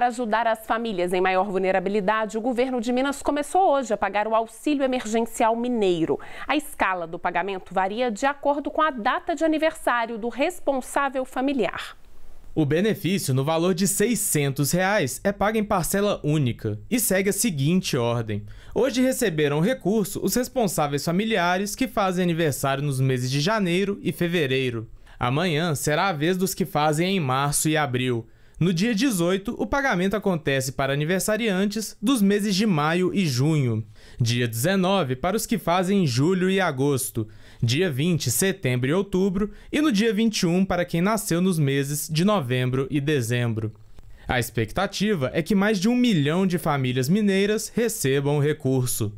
Para ajudar as famílias em maior vulnerabilidade, o governo de Minas começou hoje a pagar o auxílio emergencial mineiro. A escala do pagamento varia de acordo com a data de aniversário do responsável familiar. O benefício, no valor de R$ 600, reais, é pago em parcela única e segue a seguinte ordem. Hoje receberam o recurso os responsáveis familiares que fazem aniversário nos meses de janeiro e fevereiro. Amanhã será a vez dos que fazem em março e abril. No dia 18, o pagamento acontece para aniversariantes dos meses de maio e junho. Dia 19, para os que fazem julho e agosto. Dia 20, setembro e outubro. E no dia 21, para quem nasceu nos meses de novembro e dezembro. A expectativa é que mais de um milhão de famílias mineiras recebam o recurso.